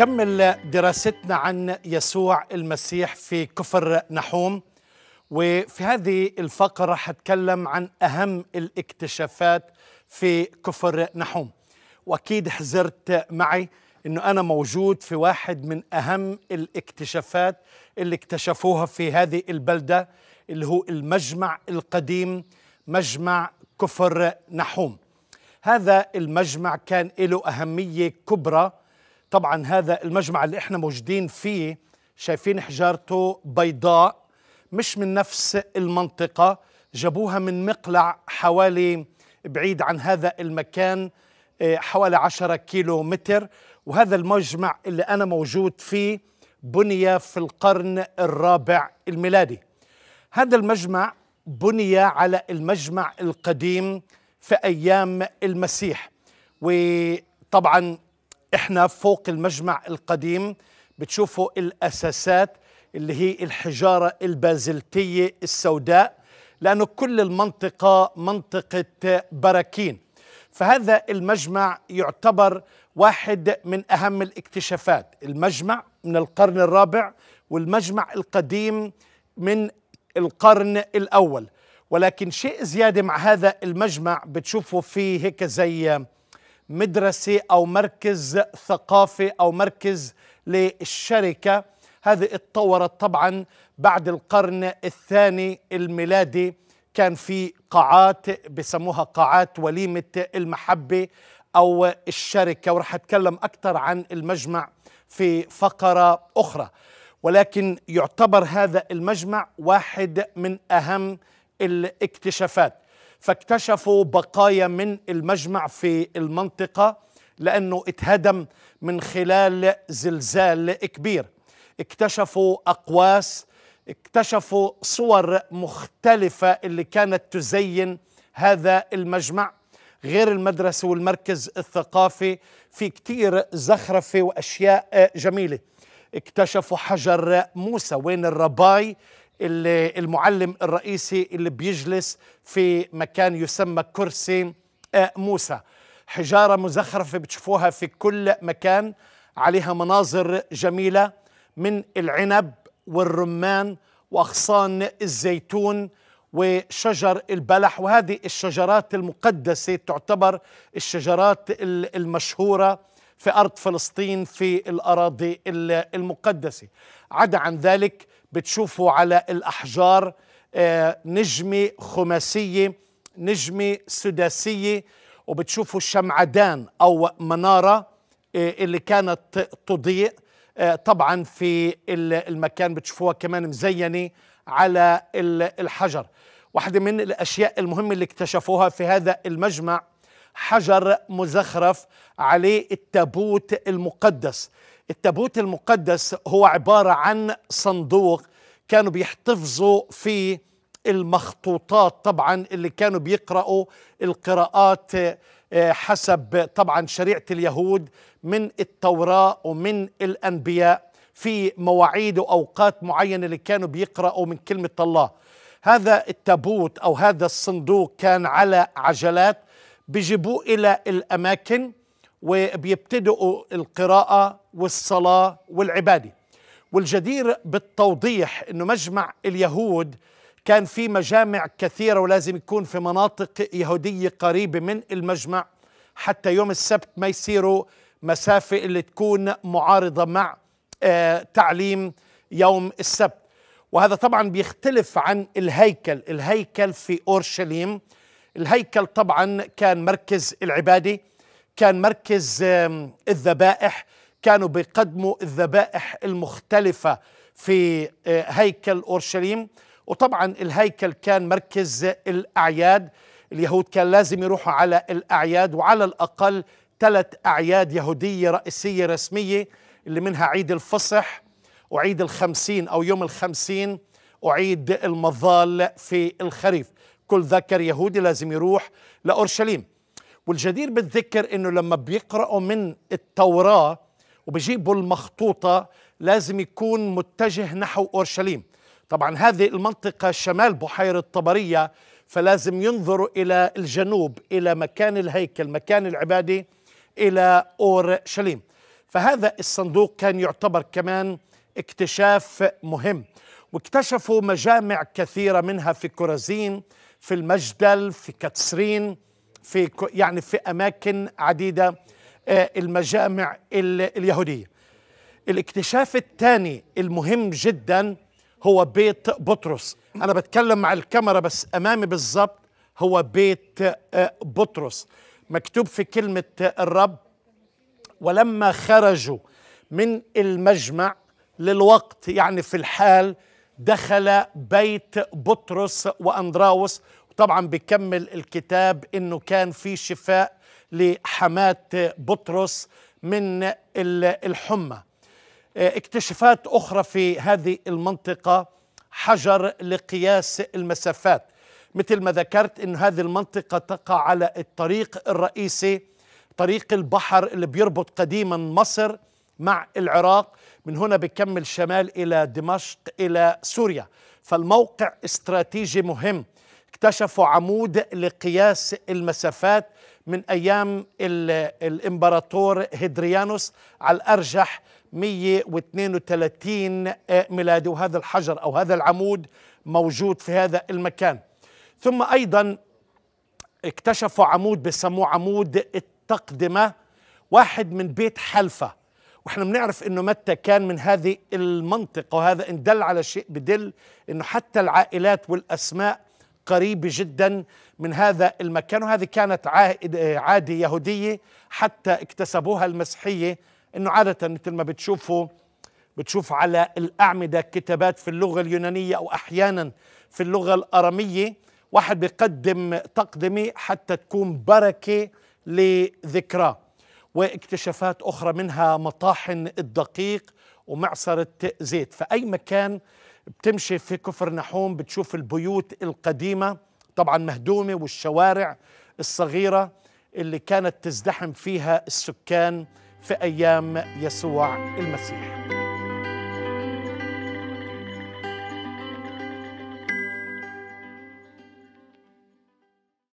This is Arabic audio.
نكمل دراستنا عن يسوع المسيح في كفر نحوم وفي هذه الفقرة حتكلم عن أهم الاكتشافات في كفر نحوم وأكيد حزرت معي أنه أنا موجود في واحد من أهم الاكتشافات اللي اكتشفوها في هذه البلدة اللي هو المجمع القديم مجمع كفر نحوم هذا المجمع كان له أهمية كبرى طبعا هذا المجمع اللي احنا موجودين فيه شايفين حجارته بيضاء مش من نفس المنطقة جابوها من مقلع حوالي بعيد عن هذا المكان آه، حوالي عشرة كيلو متر وهذا المجمع اللي أنا موجود فيه بني في القرن الرابع الميلادي هذا المجمع بني على المجمع القديم في أيام المسيح وطبعا احنا فوق المجمع القديم بتشوفوا الاساسات اللي هي الحجاره البازلتيه السوداء لانه كل المنطقه منطقه براكين فهذا المجمع يعتبر واحد من اهم الاكتشافات المجمع من القرن الرابع والمجمع القديم من القرن الاول ولكن شيء زياده مع هذا المجمع بتشوفوا فيه هيك زي مدرسة أو مركز ثقافي أو مركز للشركة هذه اتطورت طبعا بعد القرن الثاني الميلادي كان في قاعات بسموها قاعات وليمة المحبة أو الشركة ورح أتكلم أكثر عن المجمع في فقرة أخرى ولكن يعتبر هذا المجمع واحد من أهم الاكتشافات فاكتشفوا بقايا من المجمع في المنطقة لأنه اتهدم من خلال زلزال كبير اكتشفوا أقواس اكتشفوا صور مختلفة اللي كانت تزين هذا المجمع غير المدرسة والمركز الثقافي في كتير زخرفة وأشياء جميلة اكتشفوا حجر موسى وين الرباي المعلم الرئيسي اللي بيجلس في مكان يسمى كرسي آه، موسى حجارة مزخرفة بتشوفوها في كل مكان عليها مناظر جميلة من العنب والرمان وأغصان الزيتون وشجر البلح وهذه الشجرات المقدسة تعتبر الشجرات المشهورة في أرض فلسطين في الأراضي المقدسة عدا عن ذلك بتشوفوا على الأحجار آه، نجمة خماسية نجمة سداسية وبتشوفوا الشمعدان أو منارة آه، اللي كانت تضيء آه، طبعا في المكان بتشوفوها كمان مزينة على الحجر واحدة من الأشياء المهمة اللي اكتشفوها في هذا المجمع حجر مزخرف عليه التابوت المقدس التابوت المقدس هو عبارة عن صندوق كانوا بيحتفظوا فيه المخطوطات طبعا اللي كانوا بيقرأوا القراءات آه، حسب طبعا شريعة اليهود من التوراة ومن الأنبياء في مواعيد وأوقات معينة اللي كانوا بيقرأوا من كلمة الله هذا التابوت أو هذا الصندوق كان على عجلات بيجيبوه إلى الأماكن وبيبتدئوا القراءة والصلاة والعبادة والجدير بالتوضيح أنه مجمع اليهود كان في مجامع كثيرة ولازم يكون في مناطق يهودية قريبة من المجمع حتى يوم السبت ما يصيروا مسافة اللي تكون معارضة مع آه، تعليم يوم السبت وهذا طبعا بيختلف عن الهيكل الهيكل في أورشليم الهيكل طبعا كان مركز العباده كان مركز الذبائح كانوا بيقدموا الذبائح المختلفه في آه، هيكل اورشليم وطبعا الهيكل كان مركز الاعياد اليهود كان لازم يروحوا على الاعياد وعلى الاقل ثلاث اعياد يهوديه رئيسيه رسميه اللي منها عيد الفصح وعيد الخمسين او يوم الخمسين وعيد المظال في الخريف كل ذكر يهودي لازم يروح لأورشليم والجدير بالذكر أنه لما بيقرأوا من التوراة وبيجيبوا المخطوطة لازم يكون متجه نحو أورشليم طبعا هذه المنطقة شمال بحيرة طبرية فلازم ينظروا إلى الجنوب إلى مكان الهيكل مكان العبادة إلى أورشليم فهذا الصندوق كان يعتبر كمان اكتشاف مهم واكتشفوا مجامع كثيرة منها في كورازين في المجدل في كتسرين في يعني في أماكن عديدة آه، المجامع اليهودية الاكتشاف الثاني المهم جدا هو بيت بطرس أنا بتكلم مع الكاميرا بس أمامي بالظبط هو بيت آه، بطرس مكتوب في كلمة الرب ولما خرجوا من المجمع للوقت يعني في الحال دخل بيت بطرس واندراوس طبعا بيكمل الكتاب انه كان في شفاء لحماه بطرس من الحمى آه، اكتشافات اخرى في هذه المنطقه حجر لقياس المسافات مثل ما ذكرت ان هذه المنطقه تقع على الطريق الرئيسي طريق البحر اللي بيربط قديما مصر مع العراق من هنا بكمل شمال إلى دمشق إلى سوريا فالموقع استراتيجي مهم اكتشفوا عمود لقياس المسافات من أيام الإمبراطور هدريانوس على الأرجح 132 ميلادي وهذا الحجر أو هذا العمود موجود في هذا المكان ثم أيضا اكتشفوا عمود بسموه عمود التقدمة واحد من بيت حلفة واحنا بنعرف انه متى كان من هذه المنطقة وهذا ان دل على شيء بدل انه حتى العائلات والاسماء قريبة جدا من هذا المكان وهذه كانت عادة يهودية حتى اكتسبوها المسيحية انه عادة مثل ما بتشوفوا بتشوف على الأعمدة كتابات في اللغة اليونانية أو أحيانا في اللغة الأرامية واحد بيقدم تقدمة حتى تكون بركة لذكراه واكتشافات أخرى منها مطاحن الدقيق ومعصرة زيت فأي مكان بتمشي في كفر نحوم بتشوف البيوت القديمة طبعا مهدومة والشوارع الصغيرة اللي كانت تزدحم فيها السكان في أيام يسوع المسيح